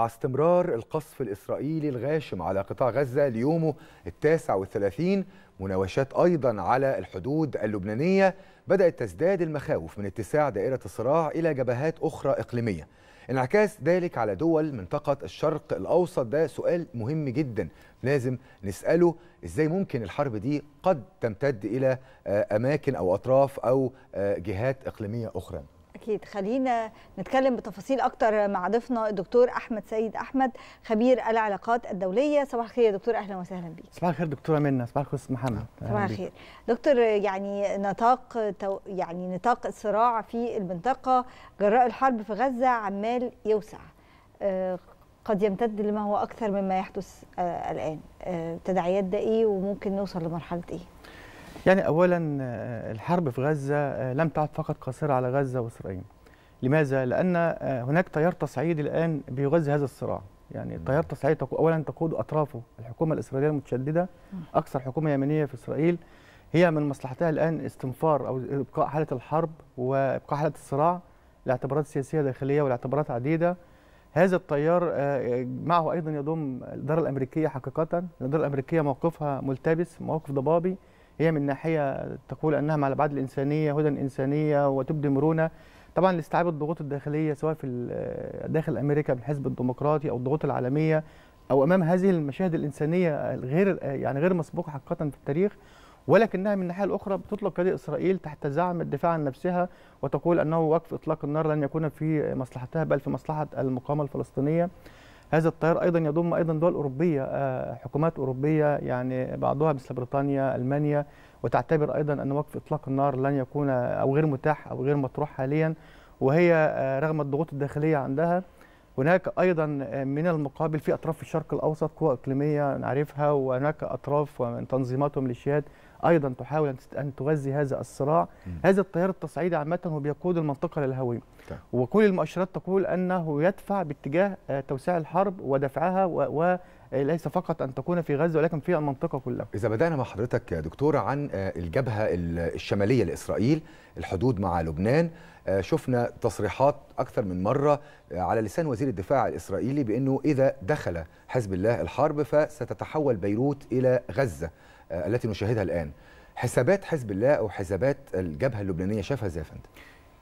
مع استمرار القصف الإسرائيلي الغاشم على قطاع غزة ليومه التاسع والثلاثين مناوشات أيضا على الحدود اللبنانية بدأت تزداد المخاوف من اتساع دائرة الصراع إلى جبهات أخرى إقليمية انعكاس ذلك على دول منطقة الشرق الأوسط ده سؤال مهم جدا لازم نسأله إزاي ممكن الحرب دي قد تمتد إلى آه، أماكن أو أطراف أو آه، جهات إقليمية أخرى اكيد خلينا نتكلم بتفاصيل اكتر مع ضيفنا الدكتور احمد سيد احمد خبير العلاقات الدوليه صباح الخير يا دكتور اهلا وسهلا بك صباح الخير دكتوره منى صباح الخير استاذ محمد صباح الخير دكتور يعني نطاق يعني نطاق الصراع في المنطقه جراء الحرب في غزه عمال يوسع آه، قد يمتد لما هو اكثر مما يحدث آه، الان آه، تداعيات ده ايه وممكن نوصل لمرحله ايه يعني أولا آه، الحرب في غزة آه، لم تعد فقط قاصرة على غزة وإسرائيل لماذا؟ لأن آه، هناك تيار تصعيدي الآن بيغذي هذا الصراع يعني تيار تصعيد أولا تقود أطرافه الحكومة الإسرائيلية المتشددة أكثر حكومة يمنية في إسرائيل هي من مصلحتها الآن استنفار أو إبقاء حالة الحرب وإبقاء حالة الصراع لاعتبارات سياسية داخلية ولاعتبارات عديدة هذا التيار معه أيضا يضم الإدارة الأمريكية حقيقة الإدارة الأمريكية موقفها ملتبس موقف ضبابي هي من ناحيه تقول انها مع الابعاد الانسانيه هدى انسانيه وتبدي مرونه طبعا لاستيعاب الضغوط الداخليه سواء في داخل امريكا من حزب الديمقراطي او الضغوط العالميه او امام هذه المشاهد الانسانيه الغير يعني غير مسبوقه حقيقه في التاريخ ولكنها من الناحيه الاخرى بتطلق يد اسرائيل تحت زعم الدفاع عن نفسها وتقول انه وقف اطلاق النار لن يكون في مصلحتها بل في مصلحه المقاومه الفلسطينيه هذا التيار ايضا يضم ايضا دول اوروبيه آه، حكومات اوروبيه يعني بعضها مثل بريطانيا المانيا وتعتبر ايضا ان وقف اطلاق النار لن يكون آه، او غير متاح او غير مطروح حاليا وهي آه، رغم الضغوط الداخليه عندها هناك ايضا من المقابل في اطراف في الشرق الاوسط قوى اقليميه نعرفها وهناك اطراف ومن تنظيمات وميليشيات ايضا تحاول ان تغذي هذا الصراع هذا التيار التصعيدي عامه هو بيقود المنطقه للهويه طيب. وكل المؤشرات تقول انه يدفع باتجاه آه، توسيع الحرب ودفعها و ليس فقط ان تكون في غزه ولكن في المنطقه كلها. اذا بدانا مع حضرتك يا دكتور عن آه، الجبهه الشماليه لاسرائيل، الحدود مع لبنان، آه، شفنا تصريحات اكثر من مره على لسان وزير الدفاع الاسرائيلي بانه اذا دخل حزب الله الحرب فستتحول بيروت الى غزه. آه، التي نشاهدها الآن حسابات حزب الله أو حسابات الجبهة اللبنانية شافها إزاي يا فندم؟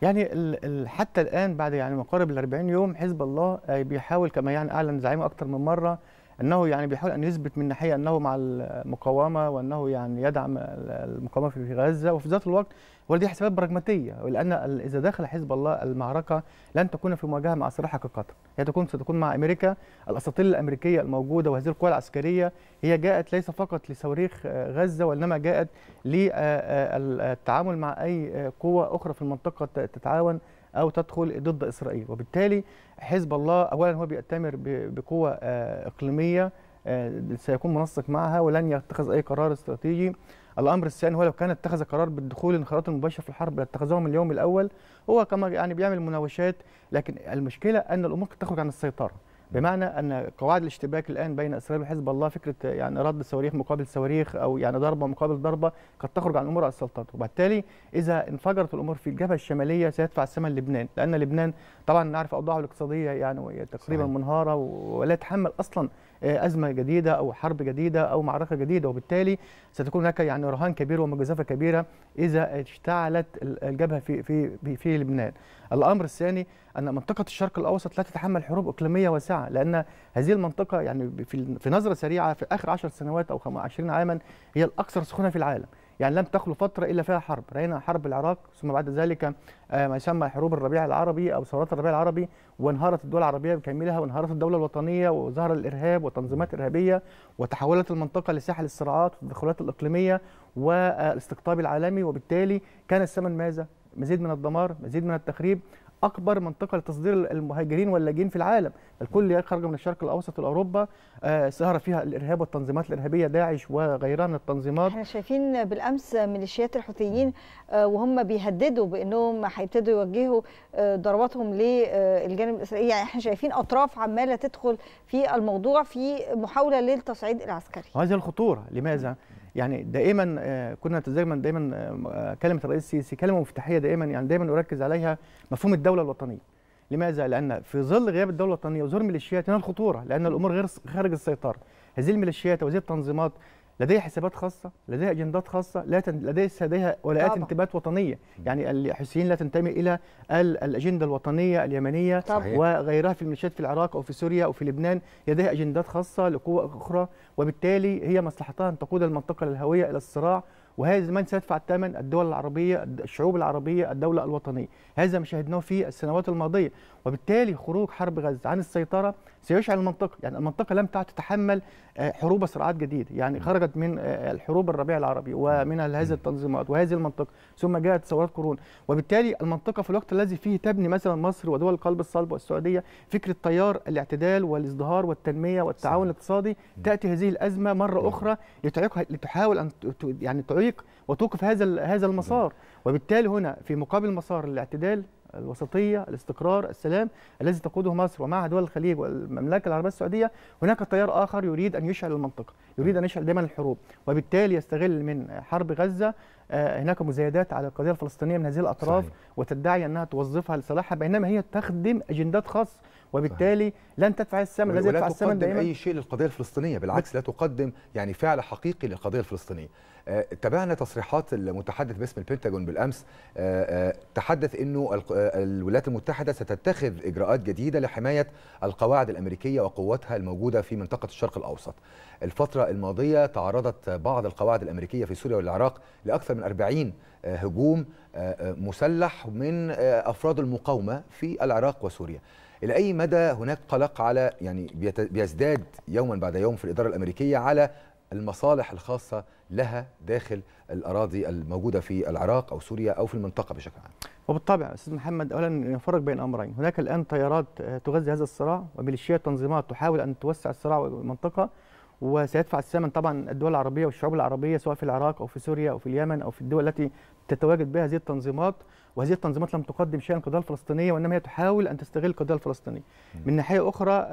يعني حتى الآن بعد يعني ما قارب ال 40 يوم حزب الله آه، بيحاول كما يعني أعلن زعيمه أكثر من مرة انه يعني بيحاول ان يثبت من ناحيه انه مع المقاومه وانه يعني يدعم المقاومه في غزه وفي ذات الوقت ولدي حسابات براجماتيه لان اذا دخل حزب الله المعركه لن تكون في مواجهه مع صراع حقيقه هي تكون ستكون مع امريكا الاساطيل الامريكيه الموجوده وهذه القوى العسكريه هي جاءت ليس فقط لصواريخ غزه وانما جاءت للتعامل مع اي قوه اخرى في المنطقه تتعاون او تدخل ضد اسرائيل وبالتالي حزب الله اولا هو بيأتمر بقوه آه، اقليميه آه، سيكون منسق معها ولن يتخذ اي قرار استراتيجي الامر الثاني هو لو كان اتخذ قرار بالدخول الانخراط المباشر في الحرب لاتخذوه من اليوم الاول هو كما يعني بيعمل مناوشات لكن المشكله ان الامور تخرج عن السيطره بمعنى ان قواعد الاشتباك الان بين اسرائيل وحزب الله فكره يعني رد صواريخ مقابل صواريخ او يعني ضربه مقابل ضربه قد تخرج عن امور السلطات وبالتالي اذا انفجرت الامور في الجبهه الشماليه سيدفع الثمن لبنان لان لبنان طبعا نعرف اوضاعه الاقتصاديه يعني تقريبا منهاره ولا يتحمل اصلا آه، ازمه جديده او حرب جديده او معركه جديده وبالتالي ستكون هناك يعني رهان كبير ومجازفه كبيره اذا اشتعلت الجبهه في في في لبنان. الامر الثاني ان منطقه الشرق الاوسط لا تتحمل حروب اقليميه واسعه لان هذه المنطقه يعني في نظره سريعه في اخر 10 سنوات او 20 عاما هي الاكثر سخونه في العالم. يعني لم تخلو فترة إلا فيها حرب رأينا حرب العراق ثم بعد ذلك آه، ما يسمى حروب الربيع العربي أو ثورات الربيع العربي وانهارت الدول العربية بكاملها وانهارت الدولة الوطنية وظهر الإرهاب وتنظيمات إرهابية وتحولت المنطقة لساحل الصراعات والتدخلات الإقليمية والاستقطاب العالمي وبالتالي كان الثمن ماذا؟ مزيد من الدمار مزيد من التخريب اكبر منطقه لتصدير المهاجرين واللاجئين في العالم الكل يخرج من الشرق الاوسط لاوروبا سهر آه، فيها الارهاب والتنظيمات الارهابيه داعش وغيرها من التنظيمات احنا شايفين بالامس ميليشيات الحوثيين آه، وهم بيهددوا بانهم هيبتدوا يوجهوا آه، ضرباتهم للجانب الاسرائيلي يعني احنا شايفين اطراف عماله تدخل في الموضوع في محاوله للتصعيد العسكري هذه الخطوره لماذا يعني دائما آه، كنا دايما دايما آه، آه، كلمه الرئيس السيسي كلمه مفتاحيه دائما يعني دايما اركز عليها مفهوم الدوله الوطنيه لماذا؟ لأن في ظل غياب الدولة الوطنية وظهور ميليشيات هنا الخطورة لأن الأمور غير خارج السيطرة. هذه الميليشيات وهذه التنظيمات لديها حسابات خاصه لديها اجندات خاصه لا تن... لديها ولاءات انتماءات وطنيه يعني الحوثيين لا تنتمي الى الاجنده الوطنيه اليمنيه صحيح. وغيرها في الميليشيات في العراق او في سوريا او في لبنان لديها اجندات خاصه لقوى اخرى وبالتالي هي مصلحتها ان تقود المنطقه للهويه الى الصراع وهذا من سيدفع الثمن الدول العربيه الشعوب العربيه الدوله الوطنيه هذا ما شاهدناه في السنوات الماضيه وبالتالي خروج حرب غزه عن السيطره سيشعل المنطقه يعني المنطقه لم تعد تتحمل آه، حروب صراعات جديده يعني خرجت من آه، الحروب الربيع العربي ومن هذه التنظيمات وهذه المنطقه ثم جاءت ثورات قرون وبالتالي المنطقه في الوقت الذي فيه تبني مثلا مصر ودول القلب الصلب والسعوديه فكره تيار الاعتدال والازدهار والتنميه والتعاون الاقتصادي تاتي هذه الازمه مره اخرى لتعيقها لتحاول ان يعني تعيق وتوقف هذا هذا المسار وبالتالي هنا في مقابل مسار الاعتدال الوسطيه الاستقرار السلام الذي تقوده مصر ومعها دول الخليج والمملكه العربيه السعوديه هناك تيار اخر يريد ان يشعل المنطقه يريد ان يشعل دائما الحروب وبالتالي يستغل من حرب غزه آه، هناك مزايدات على القضيه الفلسطينيه من هذه الاطراف صحيح. وتدعي انها توظفها لصالحها بينما هي تخدم اجندات خاصه وبالتالي لن تدفع الثمن الذي يدفع الثمن دائما اي شيء للقضيه الفلسطينيه بالعكس لا تقدم يعني فعل حقيقي للقضيه الفلسطينيه آه، تابعنا تصريحات المتحدث باسم البنتاجون بالامس آه، آه، تحدث انه الولايات المتحده ستتخذ اجراءات جديده لحمايه القواعد الامريكيه وقواتها الموجوده في منطقه الشرق الاوسط الفتره الماضيه تعرضت بعض القواعد الامريكيه في سوريا والعراق لاكثر من 40 هجوم مسلح من افراد المقاومه في العراق وسوريا الى اي مدى هناك قلق على يعني بيزداد يوما بعد يوم في الاداره الامريكيه على المصالح الخاصه لها داخل الاراضي الموجوده في العراق او سوريا او في المنطقه بشكل عام. وبالطبع استاذ محمد اولا نفرق بين امرين، هناك الان طيارات آه، تغذي هذا الصراع وميليشيات تنظيمات تحاول ان توسع الصراع والمنطقه وسيدفع الثمن طبعا الدول العربيه والشعوب العربيه سواء في العراق او في سوريا او في اليمن او في الدول التي تتواجد بها هذه التنظيمات وهذه التنظيمات لم تقدم شيئا للقضيه الفلسطينيه وانما هي تحاول ان تستغل القضيه الفلسطينيه. من ناحيه اخرى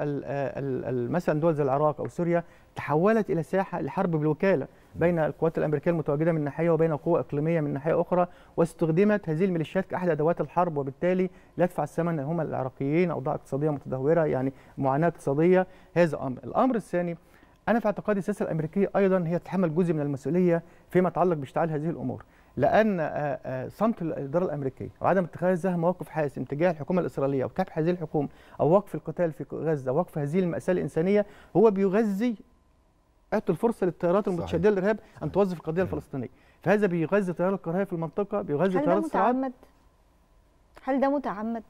مثلا دول زي العراق او سوريا تحولت الى ساحه لحرب بالوكاله بين القوات الامريكيه المتواجده من ناحيه وبين قوى اقليميه من ناحيه اخرى واستخدمت هذه الميليشيات كاحد ادوات الحرب وبالتالي لا يدفع الثمن هم العراقيين اوضاع اقتصاديه متدهوره يعني معاناه اقتصاديه هذا امر. الامر الثاني انا في اعتقادي السياسه الامريكيه ايضا هي تتحمل جزء من المسؤوليه فيما يتعلق باشتعال هذه الامور لان آه، آه، صمت الاداره الامريكيه وعدم اتخاذها مواقف حاسم تجاه الحكومه الاسرائيليه وكبح هذه الحكومه او وقف القتال في غزه وقف هذه الماساه الانسانيه هو بيغذي اعطوا الفرصه للتيارات المتشدده للارهاب ان توظف القضيه الفلسطينيه فهذا بيغذي تيار الكراهيه في المنطقه بيغذي تيار الصراع هل ده متعمد؟ هل ده متعمد؟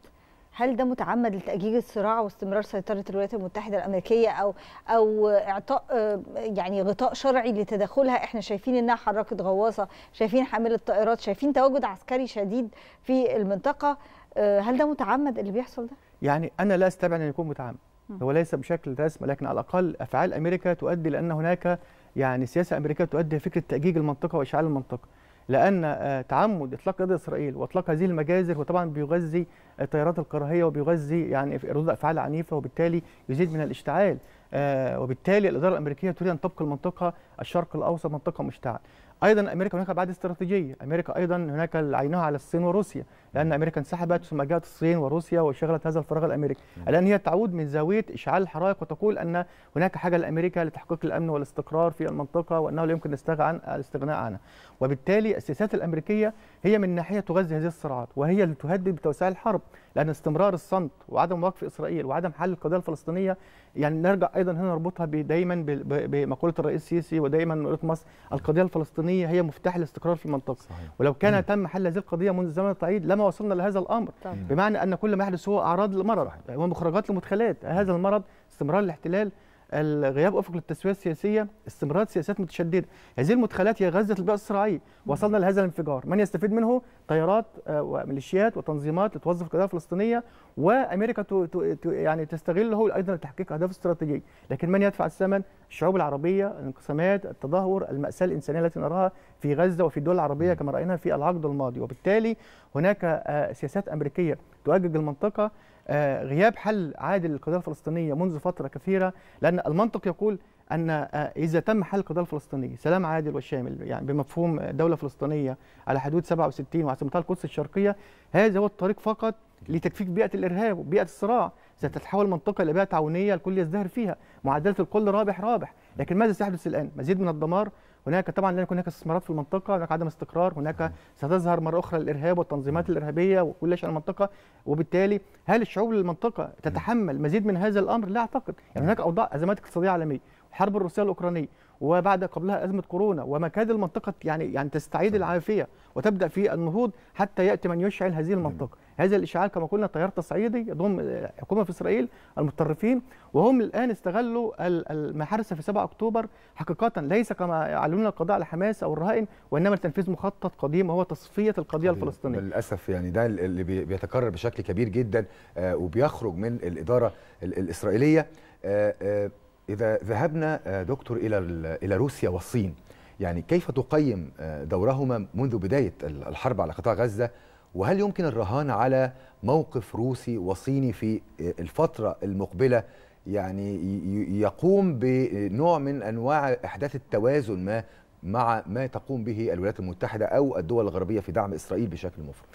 هل ده متعمد لتأجيج الصراع واستمرار سيطرة الولايات المتحدة الأمريكية أو أو إعطاء يعني غطاء شرعي لتدخلها إحنا شايفين إنها حركت غواصة شايفين حامل الطائرات شايفين تواجد عسكري شديد في المنطقة هل ده متعمد اللي بيحصل ده؟ يعني أنا لا أستبعد أن يكون متعمد هو ليس بشكل رسمي لكن على الأقل أفعال أمريكا تؤدي لأن هناك يعني سياسة أمريكية تؤدي فكرة تأجيج المنطقة وإشعال المنطقة لان آه، تعمد اطلاق يد اسرائيل واطلاق هذه المجازر وطبعا بيغذي تيارات الكراهيه وبيغذي يعني ردود افعال عنيفه وبالتالي يزيد من الاشتعال آه، وبالتالي الاداره الامريكيه تريد ان تبقى المنطقه الشرق الاوسط منطقه مشتعله ايضا امريكا هناك بعد استراتيجيه امريكا ايضا هناك عينها على الصين وروسيا لان امريكا انسحبت ثم جاءت الصين وروسيا وشغلت هذا الفراغ الامريكي الان هي تعود من زاويه اشعال الحرائق وتقول ان هناك حاجه لامريكا لتحقيق الامن والاستقرار في المنطقه وانه لا يمكن عن الاستغناء عنها وبالتالي السياسات الامريكيه هي من ناحيه تغذي هذه الصراعات وهي اللي تهدد بتوسع الحرب لان استمرار الصمت وعدم وقف اسرائيل وعدم حل القضيه الفلسطينيه يعني نرجع ايضا هنا نربطها دايما بمقوله الرئيس السيسي ودايما مقوله مصر القضيه الفلسطينيه الوطنيه هي مفتاح الاستقرار في المنطقه صحيح. ولو كان مم. تم حل هذه القضيه منذ زمن طويل لما وصلنا لهذا الامر طبعا. بمعنى ان كل ما يحدث هو اعراض المرض ومخرجات لمدخلات هذا المرض استمرار الاحتلال الغياب افق للتسويه السياسيه استمرار سياسات متشدده هذه المدخلات هي غزه البيئه الصراعيه وصلنا لهذا الانفجار من يستفيد منه طيارات آه، وميليشيات وتنظيمات لتوظف القضيه الفلسطينيه وامريكا يعني تستغله ايضا لتحقيق اهداف استراتيجيه لكن من يدفع الثمن الشعوب العربيه الانقسامات التدهور الماساه الانسانيه التي نراها في غزه وفي الدول العربيه كما راينا في العقد الماضي وبالتالي هناك آه، سياسات امريكيه تؤجج المنطقه آه، غياب حل عادل للقضيه الفلسطينيه منذ فتره كثيره لان المنطق يقول ان آه، اذا تم حل القضيه الفلسطينيه سلام عادل وشامل يعني بمفهوم دوله فلسطينيه على حدود 67 وعاصمتها القدس الشرقيه هذا هو الطريق فقط لتكفيك بيئه الارهاب وبيئه الصراع ستتحول المنطقه الى بيئه تعاونيه الكل يزدهر فيها معادله الكل رابح رابح لكن ماذا سيحدث الان مزيد من الدمار هناك طبعا لان هناك استثمارات في المنطقه هناك عدم استقرار هناك ستظهر مره اخرى الارهاب والتنظيمات الارهابيه وكل شيء على المنطقه وبالتالي هل الشعوب المنطقه تتحمل مزيد من هذا الامر لا اعتقد يعني هناك اوضاع ازمات اقتصاديه عالميه الحرب الروسيه الاوكرانيه وبعد قبلها ازمه كورونا ومكاد المنطقه يعني يعني تستعيد العافيه وتبدا في النهوض حتى ياتي من يشعل هذه المنطقه هذا الاشعال كما قلنا تيار تصعيدي يضم آه، حكومه في اسرائيل المتطرفين وهم الان استغلوا ما حدث في 7 اكتوبر حقيقه ليس كما يعلنون القضاء على حماس او الرهائن وانما لتنفيذ مخطط قديم وهو تصفيه القضيه الفلسطينيه للاسف يعني ده اللي بيتكرر بشكل كبير جدا آه، وبيخرج من الاداره الاسرائيليه آه، إذا ذهبنا آه، دكتور إلى إلى روسيا والصين يعني كيف تقيم آه، دورهما منذ بداية الحرب على قطاع غزة وهل يمكن الرهان على موقف روسي وصيني في آه، الفترة المقبلة يعني يقوم بنوع من أنواع إحداث التوازن ما مع ما تقوم به الولايات المتحدة أو الدول الغربية في دعم إسرائيل بشكل مفرط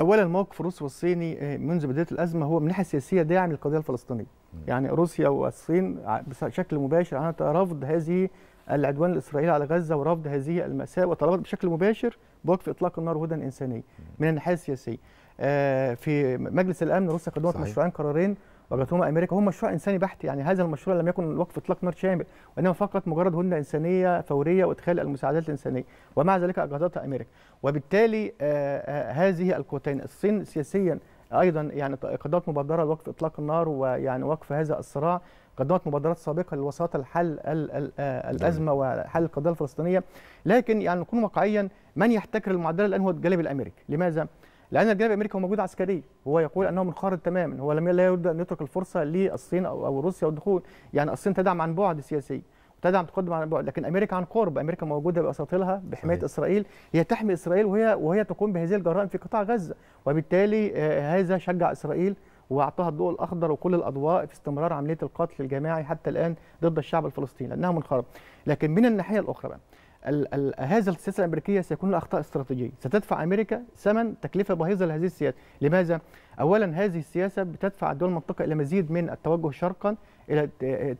اولا موقف الروسي والصيني آه، منذ بدايه الازمه هو من الناحيه السياسيه داعم يعني للقضيه الفلسطينيه يعني روسيا والصين بشكل مباشر عنها رفض هذه العدوان الاسرائيلي على غزه ورفض هذه الماساه وطلبت بشكل مباشر بوقف اطلاق النار وهدى انسانيه من الناحيه السياسيه آه، في مجلس الامن روسيا قدمت مشروعين قرارين واجهتهما امريكا هو مشروع انساني بحت يعني هذا المشروع لم يكن وقف اطلاق نار شامل وانما فقط مجرد هن انسانيه فوريه وادخال المساعدات الانسانيه ومع ذلك اجهضتها امريكا وبالتالي آه،, آه هذه القوتين الصين سياسيا ايضا يعني قدمت مبادره لوقف اطلاق النار ويعني وقف هذا الصراع قدمت مبادرات سابقه للوساطه لحل آه، الازمه وحل القضيه الفلسطينيه لكن يعني نكون واقعيا من يحتكر المعادله الان هو الجانب الامريكي لماذا؟ لان الجانب الامريكي هو موجود عسكريا هو يقول انه منخرط تماما هو لم لا يرد ان يترك الفرصه للصين او او روسيا والدخول يعني الصين تدعم عن بعد سياسي وتدعم تقدم عن بعد لكن امريكا عن قرب امريكا موجوده باساطيلها بحمايه صحيح. اسرائيل هي تحمي اسرائيل وهي وهي تقوم بهذه الجرائم في قطاع غزه وبالتالي آه، هذا شجع اسرائيل واعطاها الضوء الاخضر وكل الاضواء في استمرار عمليه القتل الجماعي حتى الان ضد الشعب الفلسطيني لانها منخرطه لكن من الناحيه الاخرى بقى ال ال هذا السياسه الامريكيه سيكون اخطاء استراتيجيه ستدفع امريكا ثمن تكلفه باهظه لهذه السياسه لماذا اولا هذه السياسه بتدفع دول المنطقه الى مزيد من التوجه شرقا الى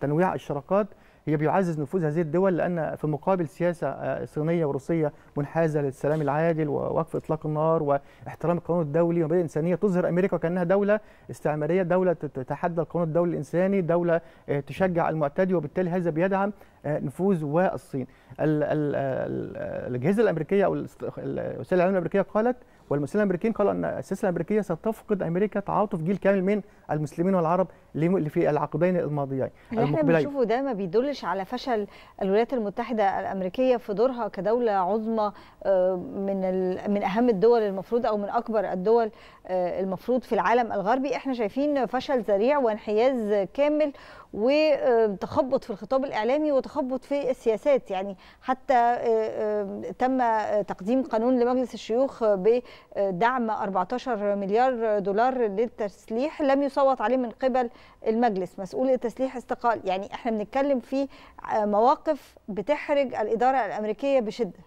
تنويع الشراكات هي بيعزز نفوذ هذه الدول لان في مقابل سياسه آه، صينيه وروسيه منحازه للسلام العادل ووقف اطلاق النار واحترام القانون الدولي ومبادئ انسانيه تظهر امريكا كانها دوله استعماريه دوله تتحدى القانون الدولي الانساني دوله آه، تشجع المعتدي وبالتالي هذا بيدعم آه، نفوذ والصين الاجهزه الامريكيه او الوسائل الاعلام الامريكيه قالت والمسلمين الامريكيين قالوا ان السلسله الامريكيه ستفقد امريكا تعاطف جيل كامل من المسلمين والعرب اللي في العقدين الماضيين اللي احنا بنشوفه ده ما بيدلش على فشل الولايات المتحده الامريكيه في دورها كدوله عظمى آه، من من اهم الدول المفروض او من اكبر الدول آه، المفروض في العالم الغربي احنا شايفين فشل ذريع وانحياز كامل وتخبط في الخطاب الاعلامي وتخبط في السياسات يعني حتى آه، آه، تم تقديم قانون لمجلس الشيوخ بدعم 14 مليار دولار للتسليح لم يصوت عليه من قبل المجلس مسؤول التسليح استقال يعني احنا بنتكلم في مواقف بتحرج الاداره الامريكيه بشده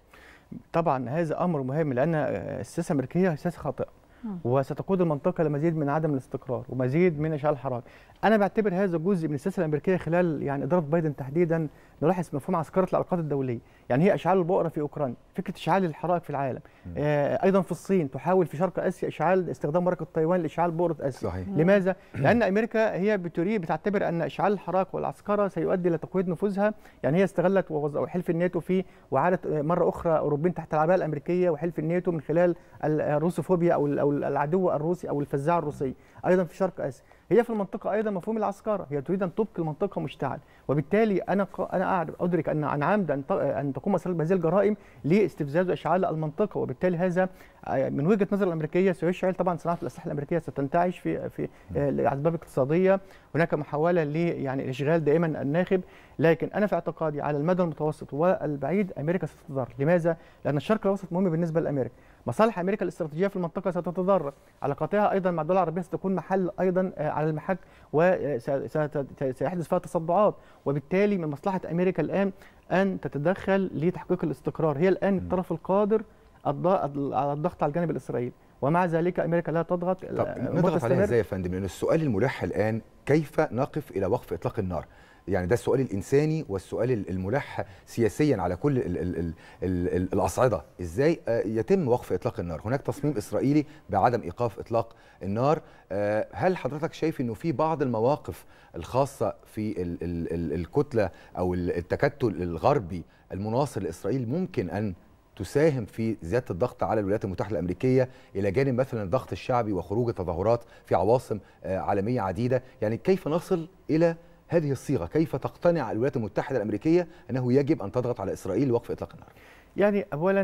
طبعا هذا امر مهم لان السياسه الامريكيه سياسه خاطئه آه. وستقود المنطقه لمزيد من عدم الاستقرار ومزيد من اشعال الحراره. انا بعتبر هذا جزء من السياسه الامريكيه خلال يعني اداره بايدن تحديدا نلاحظ مفهوم عسكره العلاقات الدوليه. يعني هي اشعال البؤره في اوكرانيا فكره اشعال الحرائق في العالم آه ايضا في الصين تحاول في شرق اسيا اشعال استخدام ورقه تايوان لاشعال بؤره اسيا صحيح. لماذا لان امريكا هي بتريد بتعتبر ان اشعال الحرائق والعسكره سيؤدي الى تقويض نفوذها يعني هي استغلت وحلف الناتو في وعادت آه، مره اخرى اوروبيين تحت العباءه الامريكيه وحلف الناتو من خلال آه، الروسوفوبيا او العدو الروسي او الفزاعه الروسيه ايضا في شرق اسيا هي في المنطقه ايضا مفهوم العسكره هي تريد ان تبقي المنطقه مشتعل وبالتالي انا انا ادرك ان عن عمد ان تقوم اسرائيل بهذه الجرائم لاستفزاز واشعال المنطقه وبالتالي هذا آه، من وجهه نظر الامريكيه سيشعل طبعا صناعه الاسلحه الامريكيه ستنتعش في في آه، لاسباب اقتصاديه هناك محاوله ل يعني الاشغال دائما الناخب لكن انا في اعتقادي على المدى المتوسط والبعيد امريكا ستتضرر لماذا لان الشرق الاوسط مهم بالنسبه لامريكا مصالح امريكا الاستراتيجيه في المنطقه ستتضرر علاقاتها ايضا مع الدول العربيه ستكون محل ايضا آه، على المحك وسيحدث آه، فيها تصدعات وبالتالي من مصلحه امريكا الان ان تتدخل لتحقيق الاستقرار هي الان الطرف القادر على الضغط على الجانب الاسرائيلي ومع ذلك امريكا لا تضغط طب آه، نضغط عليها ازاي يا فندم لان السؤال الملح الان كيف نقف الى وقف اطلاق النار يعني ده السؤال الانساني والسؤال الملح سياسيا على كل الـ الـ الـ الـ الاصعده ازاي آه، يتم وقف اطلاق النار هناك تصميم اسرائيلي بعدم ايقاف اطلاق النار آه، هل حضرتك شايف انه في بعض المواقف الخاصه في الـ الـ الـ الكتله او التكتل الغربي المناصر لاسرائيل ممكن ان تساهم في زياده الضغط على الولايات المتحده الامريكيه الى جانب مثلا الضغط الشعبي وخروج التظاهرات في عواصم آه، عالميه عديده يعني كيف نصل الى هذه الصيغه كيف تقتنع الولايات المتحده الامريكيه انه يجب ان تضغط على اسرائيل لوقف اطلاق النار يعني اولا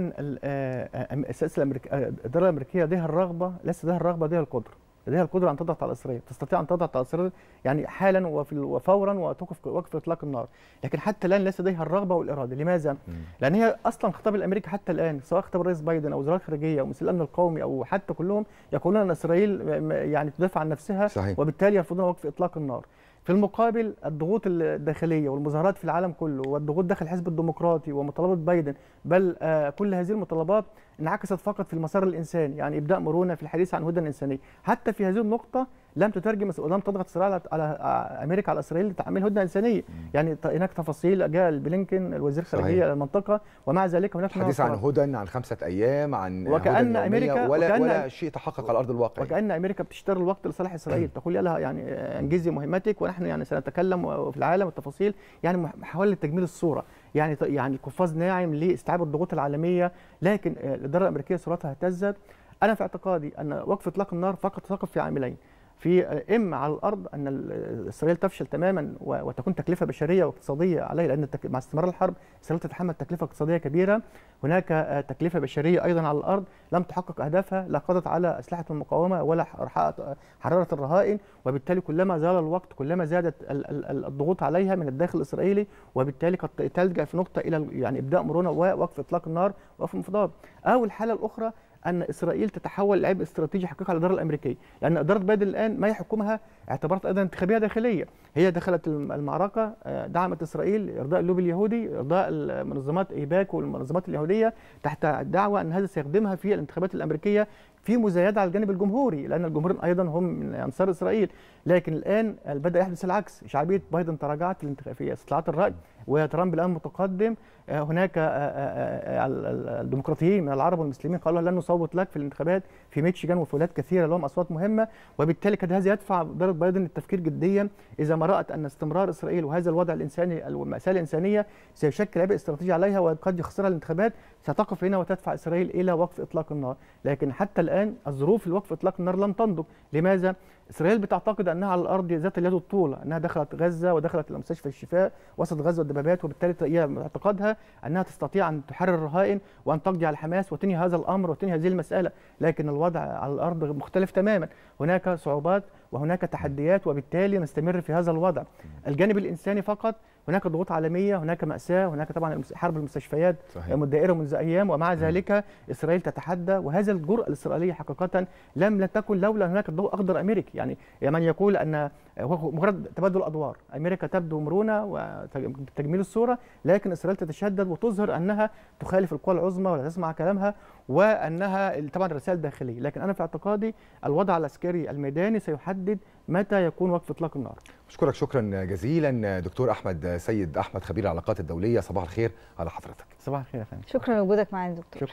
السياسه آه، آه، الامريكيه آه، الدوله الامريكيه لديها الرغبه ليس لديها الرغبه لديها القدره لديها القدره ان تضغط على اسرائيل تستطيع ان تضغط على اسرائيل يعني حالا وفورا وتوقف وقف اطلاق النار لكن حتى الان ليس لديها الرغبه والاراده لماذا م. لان هي اصلا خطاب الامريكي حتى الان سواء خطاب الرئيس بايدن او وزراء الخارجيه او مسؤول الامن القومي او حتى كلهم يقولون ان اسرائيل يعني تدافع عن نفسها صحيح. وبالتالي يرفضون وقف اطلاق النار في المقابل الضغوط الداخليه والمظاهرات في العالم كله والضغوط داخل الحزب الديمقراطي ومطالبه بايدن بل آه، كل هذه المطالبات انعكست فقط في المسار الانساني يعني ابداء مرونه في الحديث عن هدى انسانيه حتى في هذه النقطه لم تترجم ولم تضغط صراع على آه، امريكا على اسرائيل لتعمل هدنه انسانيه يعني هناك تفاصيل جاء بلينكن الوزير الخارجيه للمنطقه المنطقه ومع ذلك هناك الحديث عن هدن عن خمسه ايام عن وكان امريكا ولا, وكأن ولا شيء تحقق على ارض الواقع وكأن امريكا بتشتري الوقت لصالح اسرائيل تقول لها يعني انجزي مهمتك ونحن يعني سنتكلم في العالم والتفاصيل يعني محاوله تجميل الصوره يعني يعني القفاز ناعم لاستيعاب الضغوط العالميه لكن آه، الاداره الامريكيه سرعتها اهتزت انا في اعتقادي ان وقف اطلاق النار فقط تقف في عاملين في اما على الارض ان اسرائيل تفشل تماما وتكون تكلفه بشريه واقتصاديه عليه لان مع استمرار الحرب اسرائيل تتحمل تكلفه اقتصاديه كبيره هناك آه، تكلفه بشريه ايضا على الارض لم تحقق اهدافها لا قضت على اسلحه المقاومه ولا حققت حراره الرهائن وبالتالي كلما زال الوقت كلما زادت الضغوط عليها من الداخل الاسرائيلي وبالتالي قد تلجا في نقطه الى يعني ابداء مرونه ووقف اطلاق النار ووقف المفضاض او الحاله الاخرى ان اسرائيل تتحول لعبء استراتيجي حقيقي على الاداره الامريكيه، لان يعني اداره بايدن الان ما يحكمها اعتبارات ايضا انتخابيه داخليه، هي دخلت المعركه آه، دعمت اسرائيل ارضاء اللوبي اليهودي، ارضاء منظمات ايباك والمنظمات اليهوديه تحت الدعوه ان هذا سيخدمها في الانتخابات الامريكيه في مزايده على الجانب الجمهوري لان الجمهوريين ايضا هم من انصار اسرائيل لكن الان بدا يحدث العكس شعبيه بايدن تراجعت في استطلاعات الراي وترامب الان متقدم آه، هناك آه، آه، الديمقراطيين من العرب والمسلمين قالوا لن نصوت لك في الانتخابات في ميتشيغان وفي ولايات كثيره لهم اصوات مهمه وبالتالي كان هذا يدفع اداره بايدن للتفكير جديا اذا ما رات ان استمرار اسرائيل وهذا الوضع الانساني الماساه الانسانيه سيشكل عبء استراتيجي عليها وقد يخسرها الانتخابات ستقف هنا وتدفع اسرائيل الى وقف اطلاق النار لكن حتى الان الظروف لوقف اطلاق النار لم تنضج لماذا اسرائيل بتعتقد انها على الارض ذات اليد الطولة انها دخلت غزة ودخلت الى مستشفى الشفاء وسط غزة والدبابات وبالتالي هي اعتقادها انها تستطيع ان تحرر الرهائن وان تقضي على حماس وتنهي هذا الامر وتنهي هذه المسألة لكن الوضع على الارض مختلف تماما هناك صعوبات وهناك تحديات وبالتالي نستمر في هذا الوضع الجانب الانساني فقط هناك ضغوط عالميه هناك ماساه هناك طبعا حرب المستشفيات صحيح. مدائره منذ ايام ومع ذلك اسرائيل تتحدى وهذا الجرأه الاسرائيليه حقيقه لم لا تكن لولا هناك ضوء اخضر امريكي يعني من يقول ان هو مجرد تبادل ادوار امريكا تبدو مرونه وتجميل الصوره لكن اسرائيل تتشدد وتظهر انها تخالف القوى العظمى ولا تسمع كلامها وانها طبعا رسائل داخليه لكن انا في اعتقادي الوضع العسكري الميداني سيحدد متى يكون وقف اطلاق النار اشكرك شكرا جزيلا دكتور احمد سيد احمد خبير العلاقات الدوليه صباح الخير على حضرتك صباح الخير يا فندم شكرا لوجودك معانا دكتور شكرا.